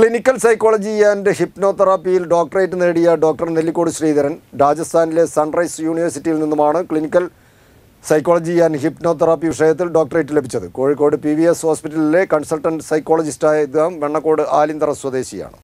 clinical psychology and ഹിപ്നോതെറാപ്പിയിൽ doctorate നേടിയ doctor Nellikode Sreedharan രാജസ്ഥാനിലെ സൺറൈസ് യൂണിവേഴ്സിറ്റിയിൽ നിന്നുമാണ് ക്ലിനിക്കൽ സൈക്കോളജി ആൻഡ് ഹിപ്നോതെറാപ്പി വിഷയത്തിൽ ഡോക്ടറേറ്റ് ലഭിച്ചത് കോഴിക്കോട് പി ഹോസ്പിറ്റലിലെ കൺസൾട്ടൻറ്റ് സൈക്കോളജിസ്റ്റായ ഇദ്ദേഹം വെണ്ണക്കോട് ആലിന്തറ സ്വദേശിയാണ്